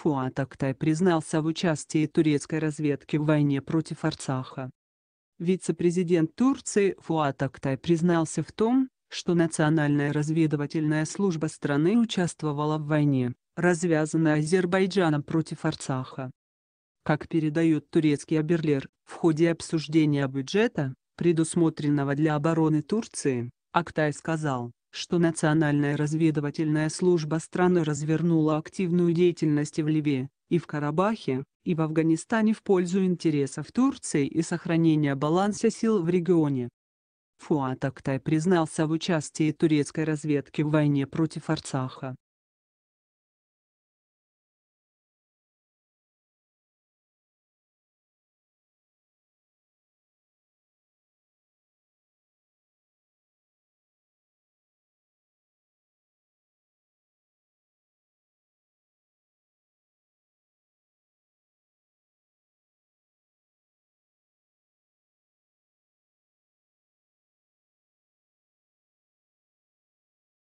Фуат Актай признался в участии турецкой разведки в войне против Арцаха. Вице-президент Турции Фуат Актай признался в том, что Национальная разведывательная служба страны участвовала в войне, развязанной Азербайджаном против Арцаха. Как передает турецкий Аберлер, в ходе обсуждения бюджета, предусмотренного для обороны Турции, Актай сказал, что Национальная разведывательная служба страны развернула активную деятельность и в Ливии, и в Карабахе, и в Афганистане в пользу интересов Турции и сохранения баланса сил в регионе. Фуат Актай признался в участии турецкой разведки в войне против Арцаха,